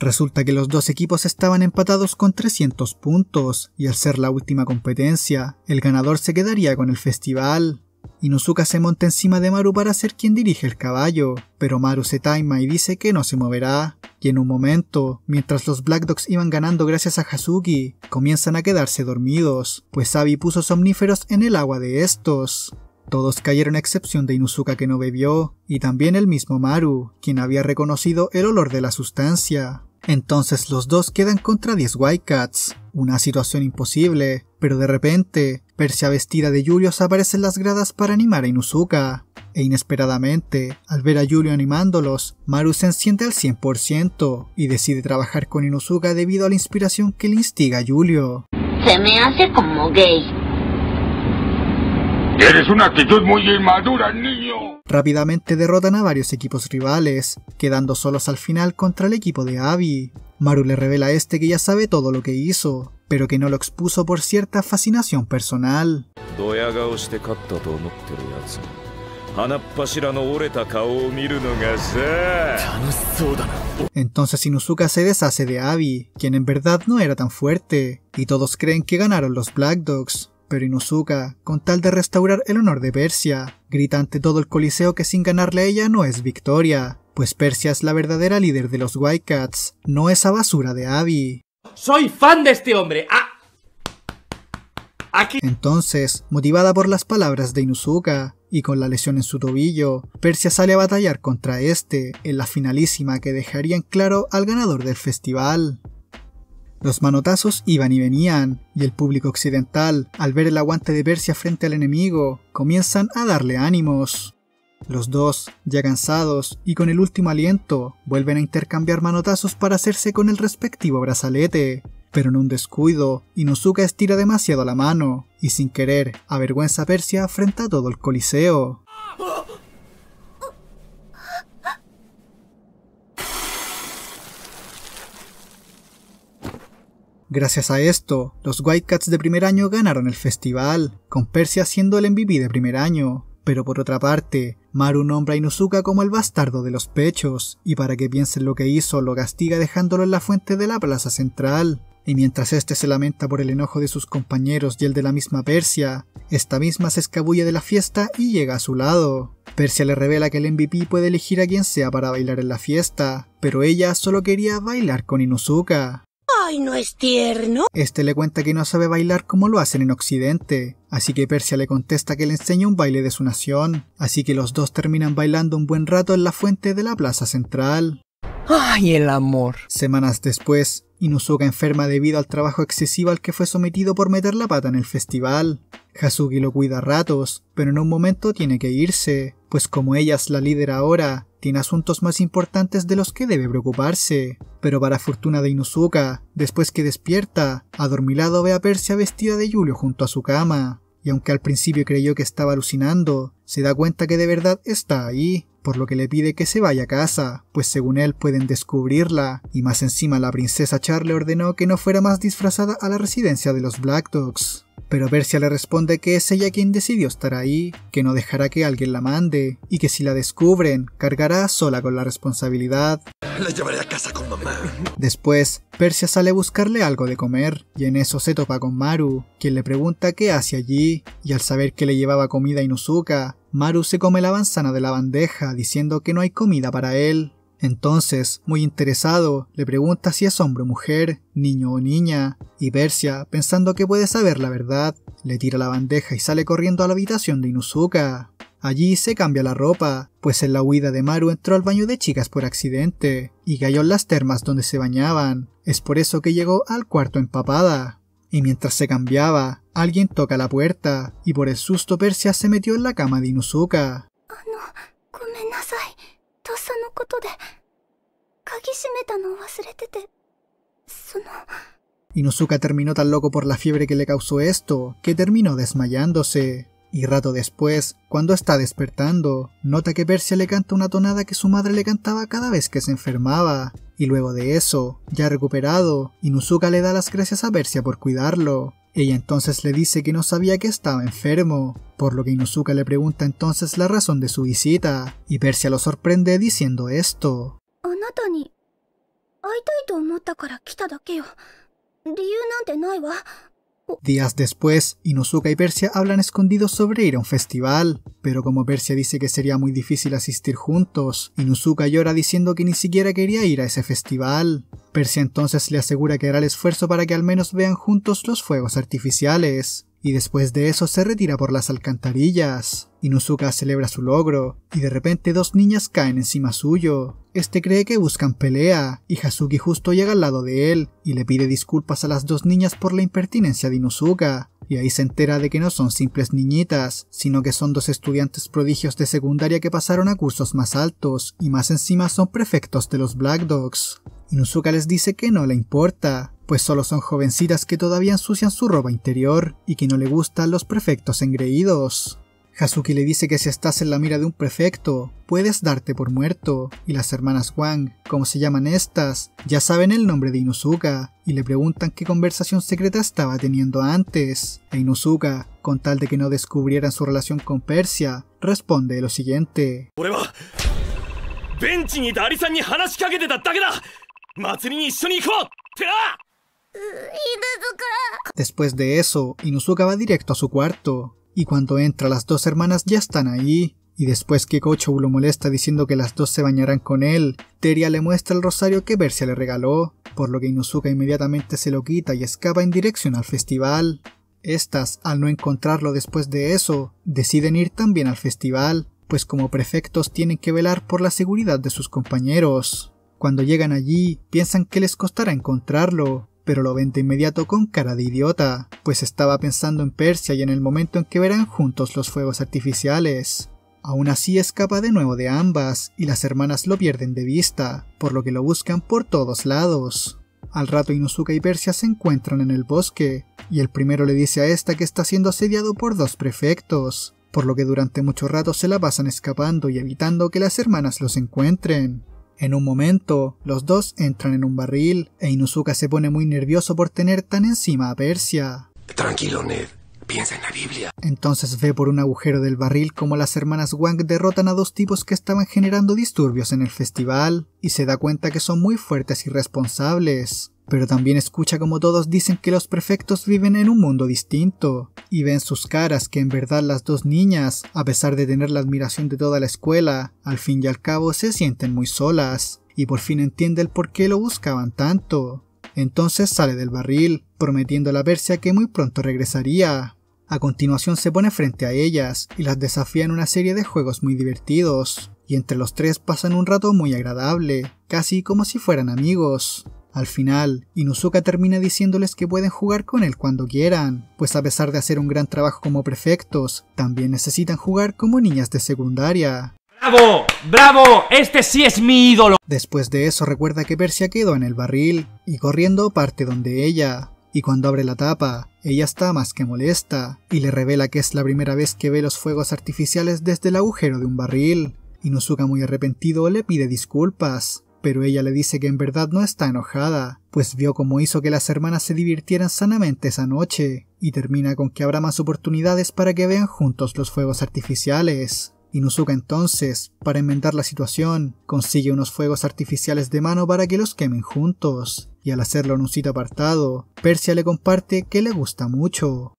Resulta que los dos equipos estaban empatados con 300 puntos, y al ser la última competencia, el ganador se quedaría con el festival. Inuzuka se monta encima de Maru para ser quien dirige el caballo, pero Maru se taima y dice que no se moverá. Y en un momento, mientras los Black Dogs iban ganando gracias a Hazuki, comienzan a quedarse dormidos, pues Abby puso somníferos en el agua de estos. Todos cayeron a excepción de Inuzuka que no bebió, y también el mismo Maru, quien había reconocido el olor de la sustancia. Entonces los dos quedan contra 10 Cats una situación imposible, pero de repente, Persia vestida de Julius aparece en las gradas para animar a Inuzuka. E inesperadamente, al ver a Julio animándolos, Maru se enciende al 100% y decide trabajar con Inuzuka debido a la inspiración que le instiga a Julio. Se me hace como gay. Eres una actitud muy inmadura, niño. Rápidamente derrotan a varios equipos rivales, quedando solos al final contra el equipo de Abby, Maru le revela a este que ya sabe todo lo que hizo, pero que no lo expuso por cierta fascinación personal. Entonces Inuzuka se deshace de Abby, quien en verdad no era tan fuerte, y todos creen que ganaron los Black Dogs. Pero Inuzuka, con tal de restaurar el honor de Persia, grita ante todo el coliseo que sin ganarle a ella no es victoria, pues Persia es la verdadera líder de los Wildcats, no esa basura de Abby. ¡Soy fan de este hombre! Ah. Aquí. Entonces, motivada por las palabras de Inuzuka y con la lesión en su tobillo, Persia sale a batallar contra este en la finalísima que dejaría en claro al ganador del festival. Los manotazos iban y venían, y el público occidental, al ver el aguante de Persia frente al enemigo, comienzan a darle ánimos. Los dos, ya cansados y con el último aliento, vuelven a intercambiar manotazos para hacerse con el respectivo brazalete. Pero en un descuido, Inosuka estira demasiado la mano, y sin querer, avergüenza a Persia frente a todo el coliseo. Gracias a esto, los White Cats de primer año ganaron el festival, con Persia siendo el MVP de primer año, pero por otra parte, Maru nombra a Inuzuka como el bastardo de los pechos, y para que piensen lo que hizo, lo castiga dejándolo en la fuente de la plaza central. Y mientras este se lamenta por el enojo de sus compañeros y el de la misma Persia, esta misma se escabulle de la fiesta y llega a su lado. Persia le revela que el MVP puede elegir a quien sea para bailar en la fiesta, pero ella solo quería bailar con Inuzuka no es tierno! Este le cuenta que no sabe bailar como lo hacen en Occidente, así que Persia le contesta que le enseña un baile de su nación, así que los dos terminan bailando un buen rato en la fuente de la plaza central. ¡Ay, el amor! Semanas después, Inusuka enferma debido al trabajo excesivo al que fue sometido por meter la pata en el festival. Hasuki lo cuida a ratos, pero en un momento tiene que irse, pues como ella es la líder ahora, tiene asuntos más importantes de los que debe preocuparse. Pero para fortuna de Inusuka, después que despierta, adormilado ve a Persia vestida de Julio junto a su cama, y aunque al principio creyó que estaba alucinando, se da cuenta que de verdad está ahí, por lo que le pide que se vaya a casa, pues según él pueden descubrirla, y más encima la princesa Char le ordenó que no fuera más disfrazada a la residencia de los Black Dogs. Pero Persia le responde que es ella quien decidió estar ahí, que no dejará que alguien la mande, y que si la descubren, cargará sola con la responsabilidad. La llevaré a casa con mamá. Después, Persia sale a buscarle algo de comer, y en eso se topa con Maru, quien le pregunta qué hace allí, y al saber que le llevaba comida a Inuzuka, Maru se come la manzana de la bandeja diciendo que no hay comida para él. Entonces, muy interesado, le pregunta si es hombre o mujer, niño o niña, y Persia, pensando que puede saber la verdad, le tira la bandeja y sale corriendo a la habitación de Inuzuka. Allí se cambia la ropa, pues en la huida de Maru entró al baño de chicas por accidente, y cayó en las termas donde se bañaban, es por eso que llegó al cuarto empapada y mientras se cambiaba, alguien toca la puerta, y por el susto Persia se metió en la cama de Inuzuka. Inuzuka terminó tan loco por la fiebre que le causó esto, que terminó desmayándose. Y rato después, cuando está despertando, nota que Persia le canta una tonada que su madre le cantaba cada vez que se enfermaba, y luego de eso, ya recuperado, Inuzuka le da las gracias a Persia por cuidarlo. Ella entonces le dice que no sabía que estaba enfermo, por lo que Inuzuka le pregunta entonces la razón de su visita, y Persia lo sorprende diciendo esto. Días después, Inuzuka y Persia hablan escondidos sobre ir a un festival, pero como Persia dice que sería muy difícil asistir juntos, Inosuka llora diciendo que ni siquiera quería ir a ese festival. Persia entonces le asegura que hará el esfuerzo para que al menos vean juntos los fuegos artificiales y después de eso se retira por las alcantarillas. Inuzuka celebra su logro, y de repente dos niñas caen encima suyo. Este cree que buscan pelea, y Hasuki justo llega al lado de él, y le pide disculpas a las dos niñas por la impertinencia de Inuzuka, y ahí se entera de que no son simples niñitas, sino que son dos estudiantes prodigios de secundaria que pasaron a cursos más altos, y más encima son prefectos de los Black Dogs. Inuzuka les dice que no le importa, pues solo son jovencitas que todavía ensucian su ropa interior y que no le gustan los prefectos engreídos. Hazuki le dice que si estás en la mira de un prefecto, puedes darte por muerto, y las hermanas Wang, como se llaman estas, ya saben el nombre de Inuzuka, y le preguntan qué conversación secreta estaba teniendo antes. E Inuzuka, con tal de que no descubrieran su relación con Persia, responde lo siguiente. Después de eso, Inuzuka va directo a su cuarto, y cuando entra las dos hermanas ya están ahí, y después que Kochou lo molesta diciendo que las dos se bañarán con él, Teria le muestra el rosario que Bercia le regaló, por lo que Inuzuka inmediatamente se lo quita y escapa en dirección al festival. Estas, al no encontrarlo después de eso, deciden ir también al festival, pues como prefectos tienen que velar por la seguridad de sus compañeros. Cuando llegan allí, piensan que les costará encontrarlo, pero lo ven de inmediato con cara de idiota, pues estaba pensando en Persia y en el momento en que verán juntos los fuegos artificiales. Aún así escapa de nuevo de ambas y las hermanas lo pierden de vista, por lo que lo buscan por todos lados. Al rato Inuzuka y Persia se encuentran en el bosque, y el primero le dice a esta que está siendo asediado por dos prefectos, por lo que durante mucho rato se la pasan escapando y evitando que las hermanas los encuentren. En un momento, los dos entran en un barril e Inuzuka se pone muy nervioso por tener tan encima a Persia. Tranquilo, Ned. Piensa en la Biblia. Entonces ve por un agujero del barril como las hermanas Wang derrotan a dos tipos que estaban generando disturbios en el festival y se da cuenta que son muy fuertes y responsables. Pero también escucha como todos dicen que los prefectos viven en un mundo distinto, y ven sus caras que en verdad las dos niñas, a pesar de tener la admiración de toda la escuela, al fin y al cabo se sienten muy solas, y por fin entiende el por qué lo buscaban tanto. Entonces sale del barril, prometiendo a la Persia que muy pronto regresaría. A continuación se pone frente a ellas y las desafía en una serie de juegos muy divertidos, y entre los tres pasan un rato muy agradable, casi como si fueran amigos. Al final, Inuzuka termina diciéndoles que pueden jugar con él cuando quieran, pues a pesar de hacer un gran trabajo como prefectos, también necesitan jugar como niñas de secundaria. ¡Bravo! ¡Bravo! ¡Este sí es mi ídolo! Después de eso recuerda que Persia quedó en el barril, y corriendo parte donde ella. Y cuando abre la tapa, ella está más que molesta, y le revela que es la primera vez que ve los fuegos artificiales desde el agujero de un barril. Inuzuka muy arrepentido le pide disculpas, pero ella le dice que en verdad no está enojada, pues vio cómo hizo que las hermanas se divirtieran sanamente esa noche, y termina con que habrá más oportunidades para que vean juntos los fuegos artificiales. Inuzuka entonces, para enmendar la situación, consigue unos fuegos artificiales de mano para que los quemen juntos, y al hacerlo en un sitio apartado, Persia le comparte que le gusta mucho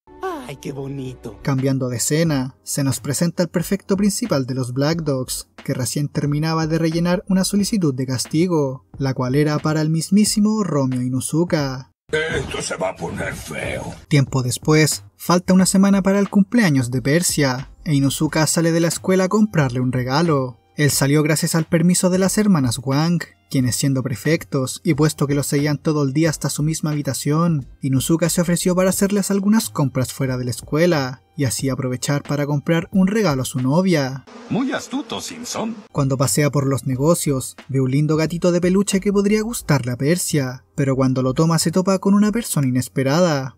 qué bonito! Cambiando de escena, se nos presenta el prefecto principal de los Black Dogs, que recién terminaba de rellenar una solicitud de castigo, la cual era para el mismísimo Romeo Inuzuka. Esto se va a poner feo. Tiempo después, falta una semana para el cumpleaños de Persia, e Inuzuka sale de la escuela a comprarle un regalo. Él salió gracias al permiso de las hermanas Wang, quienes siendo prefectos, y puesto que los seguían todo el día hasta su misma habitación, Inuzuka se ofreció para hacerles algunas compras fuera de la escuela, y así aprovechar para comprar un regalo a su novia. Muy astuto, Simpson. Cuando pasea por los negocios, ve un lindo gatito de peluche que podría gustarle a Persia, pero cuando lo toma se topa con una persona inesperada.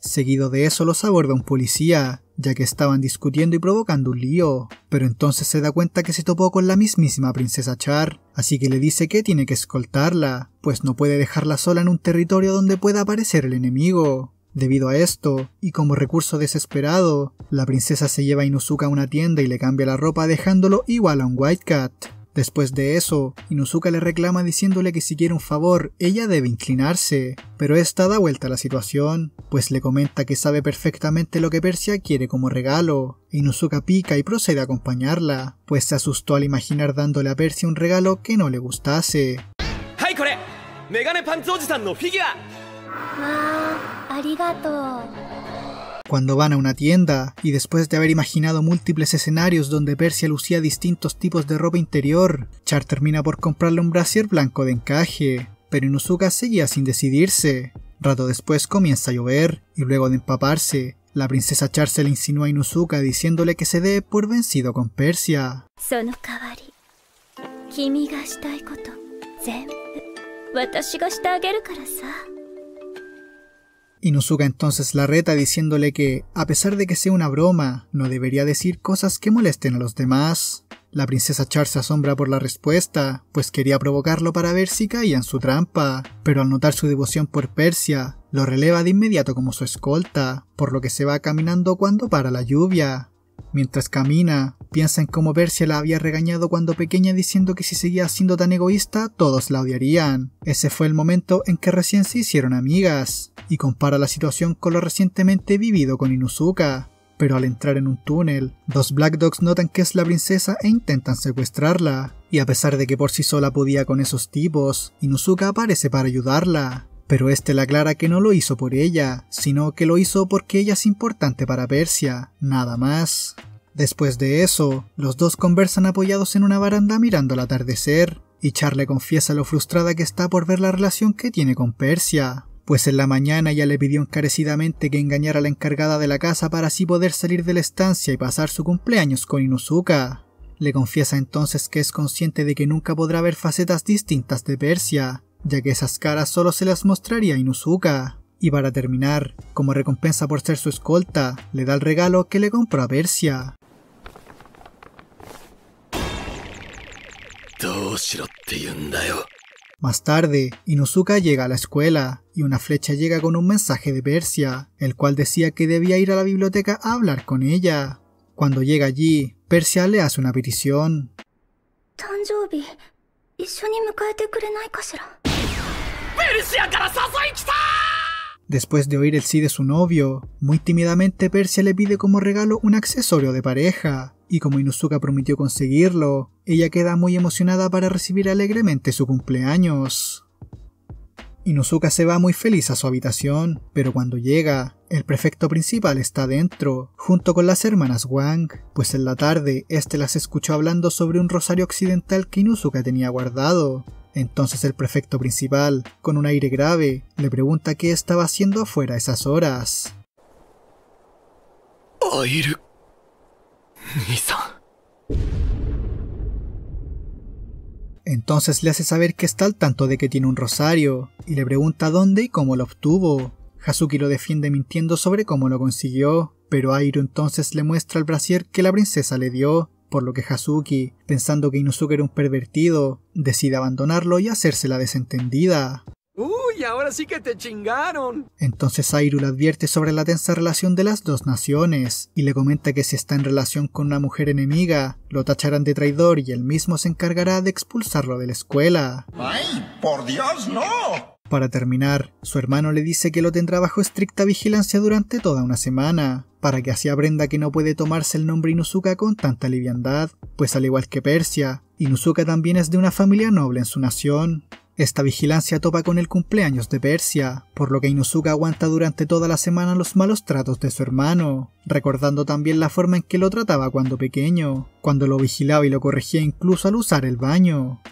Seguido de eso los aborda un policía, ya que estaban discutiendo y provocando un lío, pero entonces se da cuenta que se topó con la mismísima princesa Char, así que le dice que tiene que escoltarla, pues no puede dejarla sola en un territorio donde pueda aparecer el enemigo. Debido a esto, y como recurso desesperado, la princesa se lleva a Inuzuka a una tienda y le cambia la ropa dejándolo igual a un White Cat. Después de eso, Inuzuka le reclama diciéndole que si quiere un favor, ella debe inclinarse, pero esta da vuelta a la situación, pues le comenta que sabe perfectamente lo que Persia quiere como regalo. Inuzuka pica y procede a acompañarla, pues se asustó al imaginar dándole a Persia un regalo que no le gustase. gracias. Cuando van a una tienda, y después de haber imaginado múltiples escenarios donde Persia lucía distintos tipos de ropa interior, Char termina por comprarle un brasier blanco de encaje, pero Inuzuka seguía sin decidirse. Rato después comienza a llover, y luego de empaparse, la princesa Char se le insinúa a Inuzuka diciéndole que se dé por vencido con Persia. Inuzuka entonces la reta diciéndole que, a pesar de que sea una broma, no debería decir cosas que molesten a los demás. La princesa Char se asombra por la respuesta, pues quería provocarlo para ver si caía en su trampa, pero al notar su devoción por Persia, lo releva de inmediato como su escolta, por lo que se va caminando cuando para la lluvia. Mientras camina, piensa en cómo Persia la había regañado cuando pequeña diciendo que si seguía siendo tan egoísta, todos la odiarían. Ese fue el momento en que recién se hicieron amigas, y compara la situación con lo recientemente vivido con Inuzuka. Pero al entrar en un túnel, dos Black Dogs notan que es la princesa e intentan secuestrarla. Y a pesar de que por sí sola podía con esos tipos, Inuzuka aparece para ayudarla. Pero este la aclara que no lo hizo por ella, sino que lo hizo porque ella es importante para Persia, nada más. Después de eso, los dos conversan apoyados en una baranda mirando al atardecer, y Charle confiesa lo frustrada que está por ver la relación que tiene con Persia, pues en la mañana ya le pidió encarecidamente que engañara a la encargada de la casa para así poder salir de la estancia y pasar su cumpleaños con Inuzuka. Le confiesa entonces que es consciente de que nunca podrá ver facetas distintas de Persia, ya que esas caras solo se las mostraría Inuzuka. Y para terminar, como recompensa por ser su escolta, le da el regalo que le compró a Persia. Más tarde, Inuzuka llega a la escuela y una flecha llega con un mensaje de Persia, el cual decía que debía ir a la biblioteca a hablar con ella. Cuando llega allí, Persia le hace una petición. Después de oír el sí de su novio, muy tímidamente Persia le pide como regalo un accesorio de pareja, y como Inusuka prometió conseguirlo, ella queda muy emocionada para recibir alegremente su cumpleaños. Inuzuka se va muy feliz a su habitación, pero cuando llega, el prefecto principal está dentro, junto con las hermanas Wang, pues en la tarde este las escuchó hablando sobre un rosario occidental que Inusuka tenía guardado, entonces el prefecto principal, con un aire grave, le pregunta qué estaba haciendo afuera a esas horas. Entonces le hace saber que está al tanto de que tiene un rosario, y le pregunta dónde y cómo lo obtuvo. Hazuki lo defiende mintiendo sobre cómo lo consiguió, pero Airo entonces le muestra el brasier que la princesa le dio, por lo que Hazuki, pensando que Inosuke era un pervertido, decide abandonarlo y hacerse la desentendida. ¡Uy, ahora sí que te chingaron! Entonces Airu le advierte sobre la tensa relación de las dos naciones y le comenta que si está en relación con una mujer enemiga, lo tacharán de traidor y él mismo se encargará de expulsarlo de la escuela. ¡Ay, por Dios, no! Para terminar, su hermano le dice que lo tendrá bajo estricta vigilancia durante toda una semana, para que así aprenda que no puede tomarse el nombre Inuzuka con tanta liviandad, pues al igual que Persia, Inuzuka también es de una familia noble en su nación. Esta vigilancia topa con el cumpleaños de Persia, por lo que Inuzuka aguanta durante toda la semana los malos tratos de su hermano, recordando también la forma en que lo trataba cuando pequeño, cuando lo vigilaba y lo corregía incluso al usar el baño.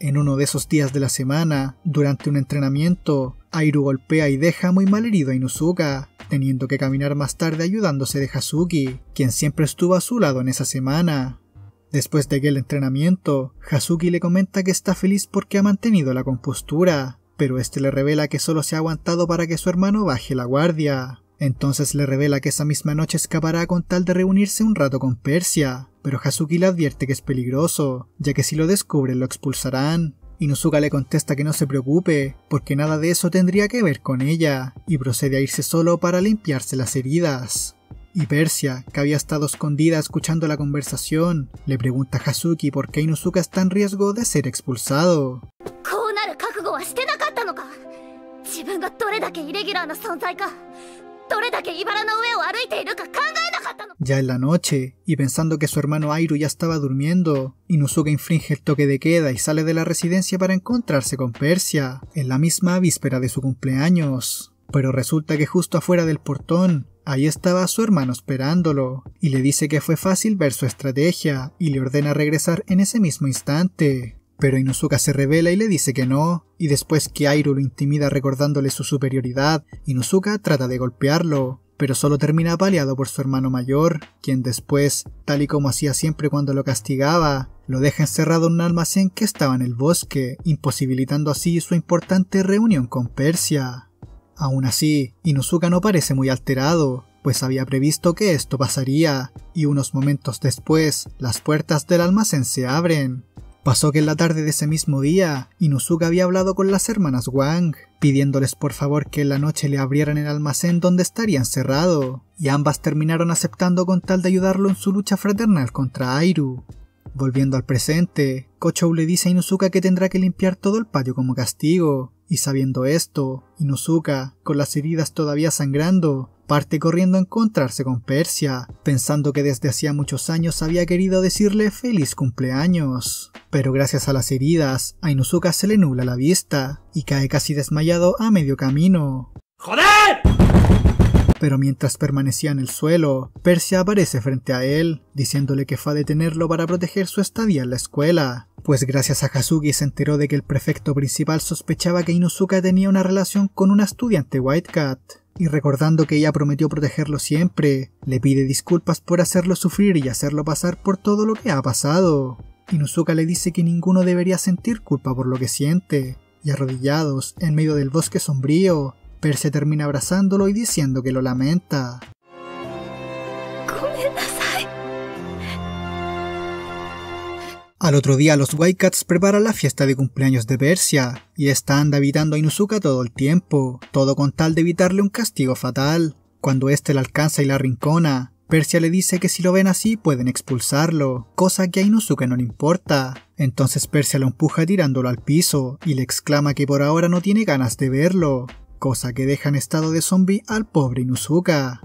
En uno de esos días de la semana, durante un entrenamiento, Airu golpea y deja muy mal herido a Inuzuka, teniendo que caminar más tarde ayudándose de Hazuki, quien siempre estuvo a su lado en esa semana. Después de aquel entrenamiento, Hazuki le comenta que está feliz porque ha mantenido la compostura, pero este le revela que solo se ha aguantado para que su hermano baje la guardia. Entonces le revela que esa misma noche escapará con tal de reunirse un rato con Persia, pero Hazuki le advierte que es peligroso, ya que si lo descubren lo expulsarán. Inuzuka le contesta que no se preocupe, porque nada de eso tendría que ver con ella, y procede a irse solo para limpiarse las heridas. Y Persia, que había estado escondida escuchando la conversación, le pregunta a Hazuki por qué Inuzuka está en riesgo de ser expulsado. Ya en la noche, y pensando que su hermano Airu ya estaba durmiendo, Inuzuka infringe el toque de queda y sale de la residencia para encontrarse con Persia, en la misma víspera de su cumpleaños. Pero resulta que justo afuera del portón, ahí estaba su hermano esperándolo, y le dice que fue fácil ver su estrategia, y le ordena regresar en ese mismo instante. Pero Inusuka se revela y le dice que no, y después que Airu lo intimida recordándole su superioridad, Inusuka trata de golpearlo, pero solo termina paliado por su hermano mayor, quien después, tal y como hacía siempre cuando lo castigaba, lo deja encerrado en un almacén que estaba en el bosque, imposibilitando así su importante reunión con Persia. Aún así, Inuzuka no parece muy alterado, pues había previsto que esto pasaría, y unos momentos después, las puertas del almacén se abren, Pasó que en la tarde de ese mismo día, Inuzuka había hablado con las hermanas Wang, pidiéndoles por favor que en la noche le abrieran el almacén donde estarían cerrado, y ambas terminaron aceptando con tal de ayudarlo en su lucha fraternal contra Airu. Volviendo al presente, Kochou le dice a Inuzuka que tendrá que limpiar todo el patio como castigo, y sabiendo esto, Inuzuka, con las heridas todavía sangrando, parte corriendo a encontrarse con Persia, pensando que desde hacía muchos años había querido decirle feliz cumpleaños. Pero gracias a las heridas, a Inuzuka se le nubla la vista y cae casi desmayado a medio camino. ¡Joder! pero mientras permanecía en el suelo, Persia aparece frente a él, diciéndole que fue a detenerlo para proteger su estadía en la escuela, pues gracias a Kazuki se enteró de que el prefecto principal sospechaba que Inuzuka tenía una relación con una estudiante White Cat y recordando que ella prometió protegerlo siempre, le pide disculpas por hacerlo sufrir y hacerlo pasar por todo lo que ha pasado. Inuzuka le dice que ninguno debería sentir culpa por lo que siente, y arrodillados, en medio del bosque sombrío, Perse termina abrazándolo y diciendo que lo lamenta. Al otro día los Cats preparan la fiesta de cumpleaños de Persia, y esta anda evitando a Inuzuka todo el tiempo, todo con tal de evitarle un castigo fatal. Cuando este la alcanza y la rincona, Persia le dice que si lo ven así pueden expulsarlo, cosa que a Inuzuka no le importa. Entonces Persia lo empuja tirándolo al piso, y le exclama que por ahora no tiene ganas de verlo cosa que deja en estado de zombie al pobre Inuzuka.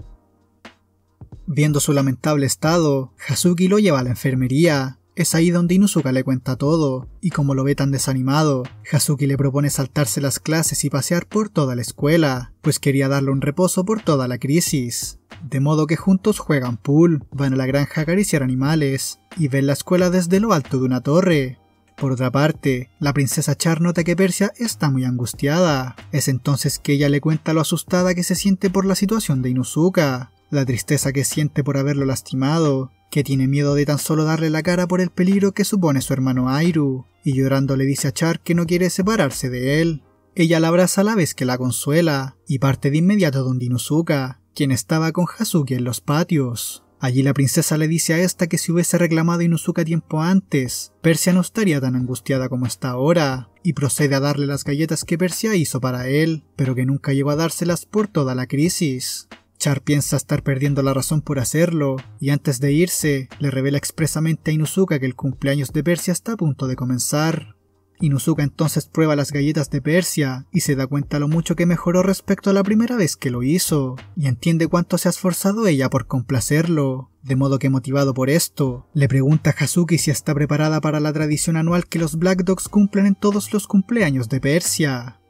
Viendo su lamentable estado, Hazuki lo lleva a la enfermería. Es ahí donde Inuzuka le cuenta todo, y como lo ve tan desanimado, Hazuki le propone saltarse las clases y pasear por toda la escuela, pues quería darle un reposo por toda la crisis. De modo que juntos juegan pool, van a la granja a acariciar animales, y ven la escuela desde lo alto de una torre, por otra parte, la princesa Char nota que Persia está muy angustiada. Es entonces que ella le cuenta lo asustada que se siente por la situación de Inuzuka, la tristeza que siente por haberlo lastimado, que tiene miedo de tan solo darle la cara por el peligro que supone su hermano Airu, y llorando le dice a Char que no quiere separarse de él. Ella la abraza a la vez que la consuela, y parte de inmediato donde Inuzuka, quien estaba con Hazuki en los patios. Allí la princesa le dice a esta que si hubiese reclamado a Inuzuka tiempo antes, Persia no estaría tan angustiada como está ahora, y procede a darle las galletas que Persia hizo para él, pero que nunca llegó a dárselas por toda la crisis. Char piensa estar perdiendo la razón por hacerlo, y antes de irse, le revela expresamente a Inuzuka que el cumpleaños de Persia está a punto de comenzar. Inuzuka entonces prueba las galletas de Persia y se da cuenta lo mucho que mejoró respecto a la primera vez que lo hizo, y entiende cuánto se ha esforzado ella por complacerlo. De modo que motivado por esto, le pregunta a Hazuki si está preparada para la tradición anual que los Black Dogs cumplen en todos los cumpleaños de Persia.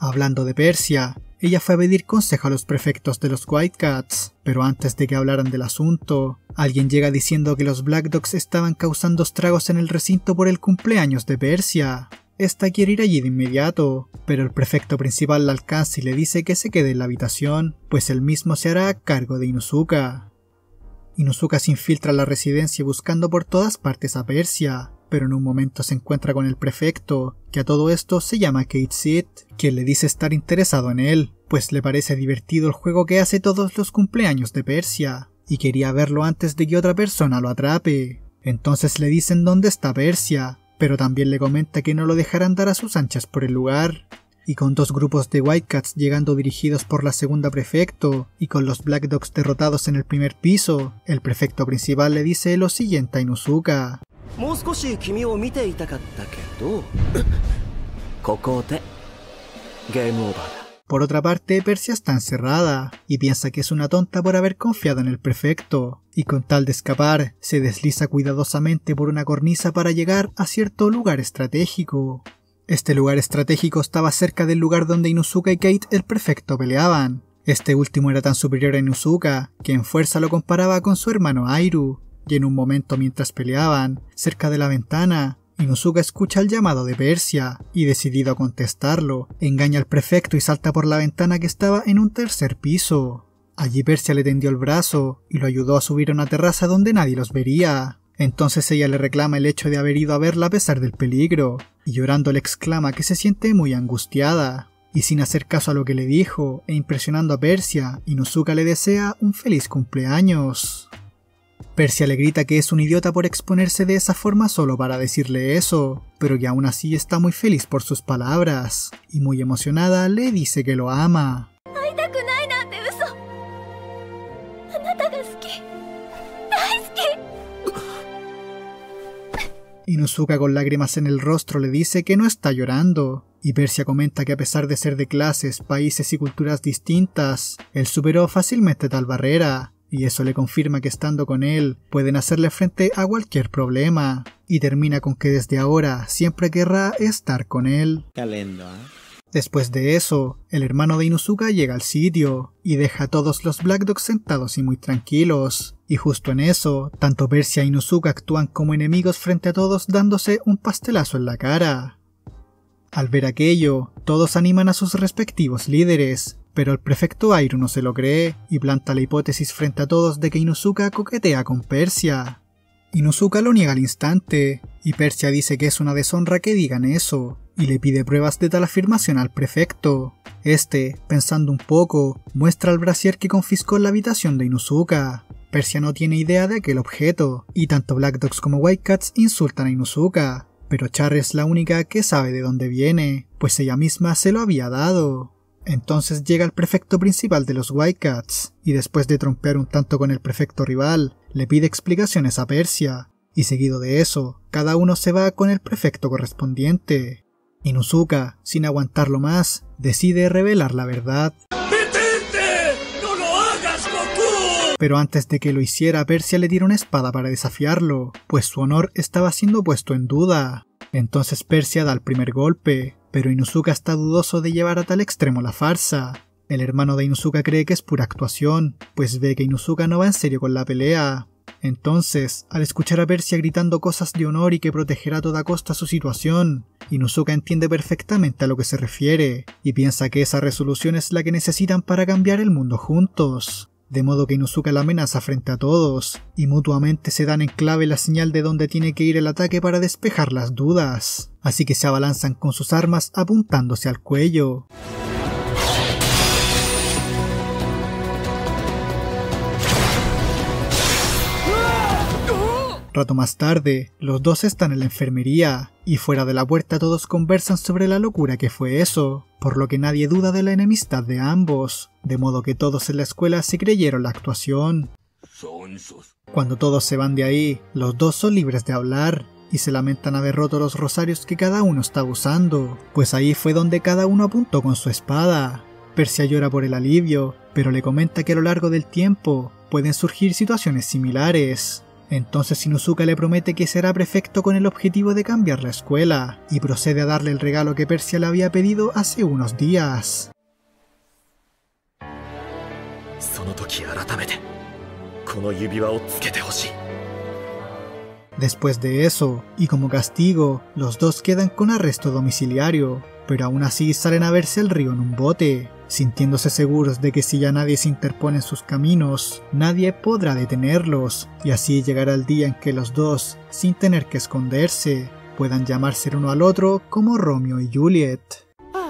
Hablando de Persia, ella fue a pedir consejo a los prefectos de los White Cats, pero antes de que hablaran del asunto, alguien llega diciendo que los Black Dogs estaban causando estragos en el recinto por el cumpleaños de Persia. Esta quiere ir allí de inmediato, pero el prefecto principal la alcanza y le dice que se quede en la habitación, pues él mismo se hará a cargo de Inuzuka. Inuzuka se infiltra a la residencia buscando por todas partes a Persia, pero en un momento se encuentra con el prefecto, que a todo esto se llama Kate Seed, quien le dice estar interesado en él, pues le parece divertido el juego que hace todos los cumpleaños de Persia, y quería verlo antes de que otra persona lo atrape. Entonces le dicen dónde está Persia, pero también le comenta que no lo dejarán dar a sus anchas por el lugar. Y con dos grupos de Cats llegando dirigidos por la segunda prefecto, y con los Black Dogs derrotados en el primer piso, el prefecto principal le dice lo siguiente a Inuzuka. Por otra parte, Persia está encerrada y piensa que es una tonta por haber confiado en el prefecto, y con tal de escapar, se desliza cuidadosamente por una cornisa para llegar a cierto lugar estratégico. Este lugar estratégico estaba cerca del lugar donde Inuzuka y Kate el prefecto peleaban. Este último era tan superior a Inuzuka, que en fuerza lo comparaba con su hermano Airu, en un momento mientras peleaban, cerca de la ventana, Inuzuka escucha el llamado de Persia y decidido a contestarlo, engaña al prefecto y salta por la ventana que estaba en un tercer piso. Allí Persia le tendió el brazo y lo ayudó a subir a una terraza donde nadie los vería. Entonces ella le reclama el hecho de haber ido a verla a pesar del peligro, y llorando le exclama que se siente muy angustiada. Y sin hacer caso a lo que le dijo e impresionando a Persia, Inusuka le desea un feliz cumpleaños. Persia le grita que es un idiota por exponerse de esa forma solo para decirle eso, pero que aún así está muy feliz por sus palabras, y muy emocionada le dice que lo ama. Inuzuka con lágrimas en el rostro le dice que no está llorando, y Persia comenta que a pesar de ser de clases, países y culturas distintas, él superó fácilmente tal barrera, y eso le confirma que estando con él pueden hacerle frente a cualquier problema, y termina con que desde ahora siempre querrá estar con él. ¿eh? Después de eso, el hermano de Inuzuka llega al sitio y deja a todos los Black Dogs sentados y muy tranquilos. Y justo en eso, tanto Persia e Inuzuka actúan como enemigos frente a todos dándose un pastelazo en la cara. Al ver aquello, todos animan a sus respectivos líderes, pero el prefecto Airu no se lo cree y planta la hipótesis frente a todos de que Inuzuka coquetea con Persia. Inuzuka lo niega al instante, y Persia dice que es una deshonra que digan eso, y le pide pruebas de tal afirmación al prefecto. Este, pensando un poco, muestra al brasier que confiscó en la habitación de Inuzuka. Persia no tiene idea de aquel objeto, y tanto Black Dogs como White Cats insultan a Inuzuka, pero Char es la única que sabe de dónde viene, pues ella misma se lo había dado. Entonces llega el prefecto principal de los Whitecats y después de trompear un tanto con el prefecto rival, le pide explicaciones a Persia, y seguido de eso, cada uno se va con el prefecto correspondiente. Inuzuka, sin aguantarlo más, decide revelar la verdad. ¡No lo hagas, Pero antes de que lo hiciera, Persia le tira una espada para desafiarlo, pues su honor estaba siendo puesto en duda. Entonces Persia da el primer golpe, pero Inuzuka está dudoso de llevar a tal extremo la farsa. El hermano de Inuzuka cree que es pura actuación, pues ve que Inuzuka no va en serio con la pelea. Entonces, al escuchar a Persia gritando cosas de honor y que protegerá a toda costa su situación, Inuzuka entiende perfectamente a lo que se refiere, y piensa que esa resolución es la que necesitan para cambiar el mundo juntos de modo que Inuzuka la amenaza frente a todos, y mutuamente se dan en clave la señal de dónde tiene que ir el ataque para despejar las dudas, así que se abalanzan con sus armas apuntándose al cuello. Rato más tarde, los dos están en la enfermería, y fuera de la puerta todos conversan sobre la locura que fue eso, por lo que nadie duda de la enemistad de ambos, de modo que todos en la escuela se creyeron la actuación. Cuando todos se van de ahí, los dos son libres de hablar, y se lamentan haber roto los rosarios que cada uno estaba usando, pues ahí fue donde cada uno apuntó con su espada. Persia llora por el alivio, pero le comenta que a lo largo del tiempo pueden surgir situaciones similares, entonces Inuzuka le promete que será prefecto con el objetivo de cambiar la escuela, y procede a darle el regalo que Persia le había pedido hace unos días. Después de eso, y como castigo, los dos quedan con arresto domiciliario, pero aún así salen a verse el río en un bote, sintiéndose seguros de que si ya nadie se interpone en sus caminos, nadie podrá detenerlos, y así llegará el día en que los dos, sin tener que esconderse, puedan llamarse uno al otro como Romeo y Juliet.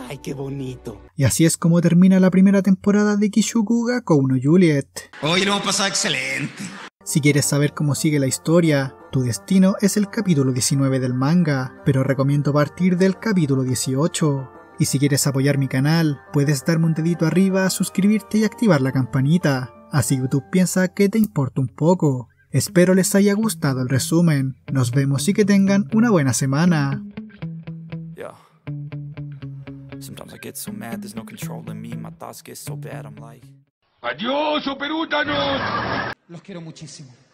¡Ay, qué bonito! Y así es como termina la primera temporada de Kishukuga con uno Juliet. Hoy lo hemos pasado excelente. Si quieres saber cómo sigue la historia, tu destino es el capítulo 19 del manga, pero recomiendo partir del capítulo 18, y si quieres apoyar mi canal, puedes darme un dedito arriba, suscribirte y activar la campanita, así YouTube piensa que te importa un poco. Espero les haya gustado el resumen, nos vemos y que tengan una buena semana. Adiós, Los quiero muchísimo.